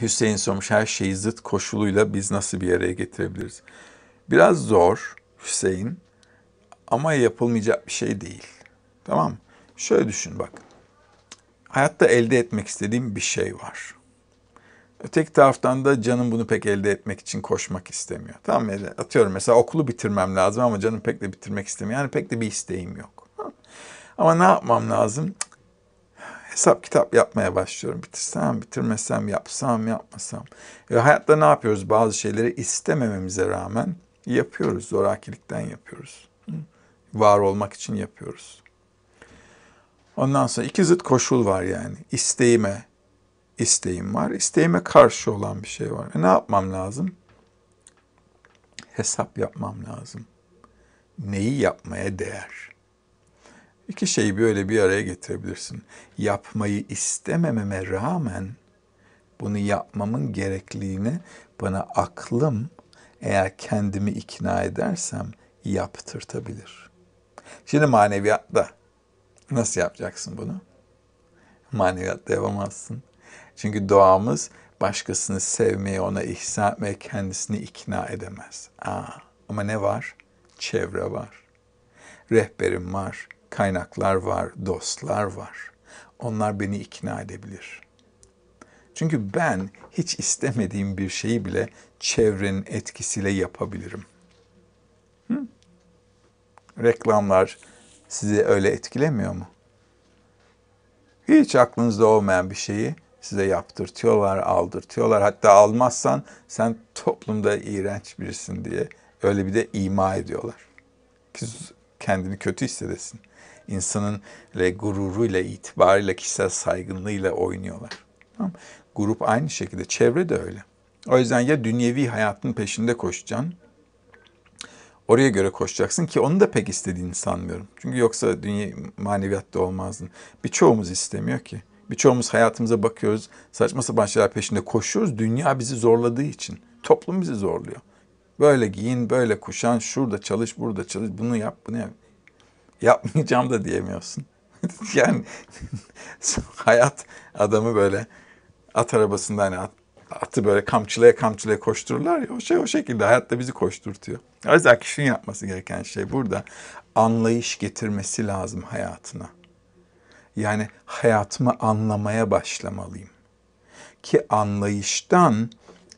Hüseyin sormuş her şeyi zıt koşuluyla biz nasıl bir araya getirebiliriz? Biraz zor Hüseyin ama yapılmayacak bir şey değil. Tamam mı? Şöyle düşün bak. Hayatta elde etmek istediğim bir şey var. Öteki taraftan da canım bunu pek elde etmek için koşmak istemiyor. Tamam mı? Atıyorum mesela okulu bitirmem lazım ama canım pek de bitirmek istemiyor. Yani pek de bir isteğim yok. Ama ne yapmam lazım? hesap kitap yapmaya başlıyorum. Bitirsem, bitirmesem, yapsam, yapmasam. Ve hayatta ne yapıyoruz? Bazı şeyleri istemememize rağmen yapıyoruz. Zorakilikten yapıyoruz. Var olmak için yapıyoruz. Ondan sonra iki zıt koşul var yani. İsteğime isteğim var. İsteğime karşı olan bir şey var. E ne yapmam lazım? Hesap yapmam lazım. Neyi yapmaya değer? İki şeyi böyle bir araya getirebilirsin. Yapmayı istemememe rağmen bunu yapmamın gerekliliğini bana aklım eğer kendimi ikna edersem yaptırtabilir. Şimdi maneviyatta nasıl yapacaksın bunu? Maneviyatta yapamazsın. Çünkü doğamız başkasını sevmeyi, ona ihsan etmeyi, kendisini ikna edemez. Aa, ama ne var? Çevre var. Rehberim var kaynaklar var, dostlar var. Onlar beni ikna edebilir. Çünkü ben hiç istemediğim bir şeyi bile çevrenin etkisiyle yapabilirim. Hı? Reklamlar sizi öyle etkilemiyor mu? Hiç aklınızda olmayan bir şeyi size yaptırtıyorlar, aldırtıyorlar. Hatta almazsan sen toplumda iğrenç birisin diye öyle bir de ima ediyorlar. Ki kendini kötü hissedesin. İnsanın le gururuyla, itibarıyla, kişisel saygınlığıyla oynuyorlar. Tamam. Grup aynı şekilde, çevre de öyle. O yüzden ya dünyevi hayatın peşinde koşacaksın, oraya göre koşacaksın ki onu da pek istediğini sanmıyorum. Çünkü yoksa dünya maneviyatta olmazdın. Birçoğumuz istemiyor ki. Birçoğumuz hayatımıza bakıyoruz, saçma sapan şeyler peşinde koşuyoruz. Dünya bizi zorladığı için, toplum bizi zorluyor. Böyle giyin, böyle kuşan, şurada çalış, burada çalış, bunu yap, bunu yap yapmayacağım da diyemiyorsun. yani hayat adamı böyle at arabasından hani at, atı böyle kamçılaya kamçılaya koştururlar ya o şey o şekilde hayatta bizi koşturtuyor. O yüzden kişinin yapması gereken şey burada anlayış getirmesi lazım hayatına. Yani hayatımı anlamaya başlamalıyım. Ki anlayıştan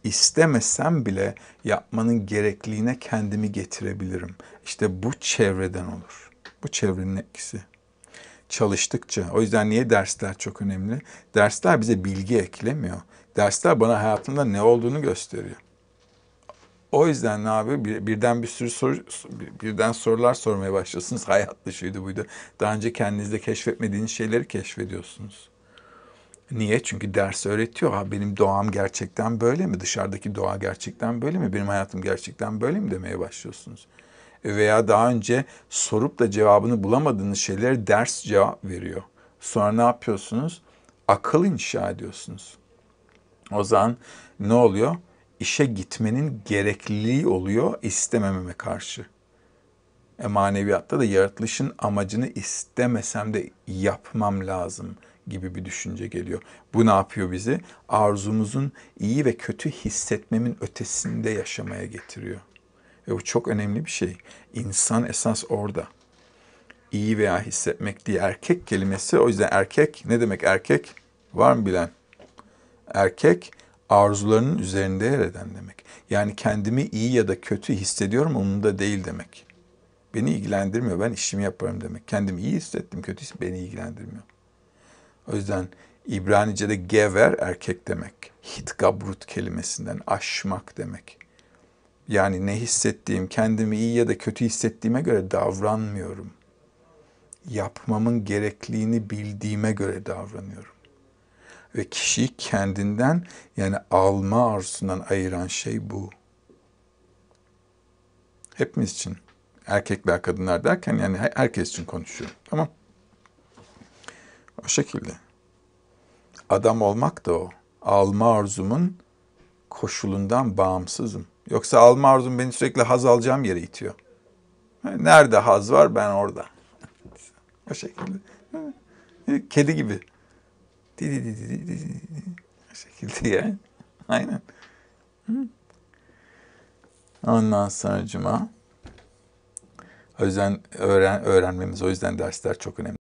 istemesem bile yapmanın gerekliliğine kendimi getirebilirim. İşte bu çevreden olur. Bu çevrenin etkisi. Çalıştıkça. O yüzden niye dersler çok önemli? Dersler bize bilgi eklemiyor. Dersler bana hayatımda ne olduğunu gösteriyor. O yüzden ne abi birden bir sürü soru birden sorular sormaya başlıyorsunuz. Hayat dışıydı buydu. Daha önce kendinizde keşfetmediğiniz şeyleri keşfediyorsunuz. Niye? Çünkü ders öğretiyor. Ha benim doğam gerçekten böyle mi? Dışarıdaki doğa gerçekten böyle mi? Benim hayatım gerçekten böyle mi demeye başlıyorsunuz veya daha önce sorup da cevabını bulamadığınız şeylere ders cevap veriyor. Sonra ne yapıyorsunuz? Akıl inşa ediyorsunuz. O zaman ne oluyor? İşe gitmenin gerekliliği oluyor istemememe karşı. E maneviyatta da yaratılışın amacını istemesem de yapmam lazım gibi bir düşünce geliyor. Bu ne yapıyor bizi? Arzumuzun iyi ve kötü hissetmemin ötesinde yaşamaya getiriyor. Ve bu çok önemli bir şey. İnsan esas orada. İyi veya hissetmek diye erkek kelimesi. O yüzden erkek ne demek erkek? Var mı bilen? Erkek arzularının üzerinde yer eden demek. Yani kendimi iyi ya da kötü hissediyorum umumda değil demek. Beni ilgilendirmiyor. Ben işimi yaparım demek. Kendimi iyi hissettim, kötü hissettim beni ilgilendirmiyor. O yüzden İbranice'de gever erkek demek. Hitgabrut kelimesinden aşmak demek. Yani ne hissettiğim, kendimi iyi ya da kötü hissettiğime göre davranmıyorum. Yapmamın gerekliliğini bildiğime göre davranıyorum. Ve kişiyi kendinden yani alma arzusundan ayıran şey bu. Hepimiz için. Erkekler, kadınlar derken yani herkes için konuşuyorum. Tamam. O şekilde. Adam olmak da o. Alma arzumun koşulundan bağımsızım. Yoksa alma arzum beni sürekli haz alacağım yere itiyor. Nerede haz var ben orada. o şekilde. Kedi gibi. Didi didi didi didi. O şekilde yani. Aynen. Ondan sonra cuma. O yüzden öğren, öğrenmemiz, o yüzden dersler çok önemli.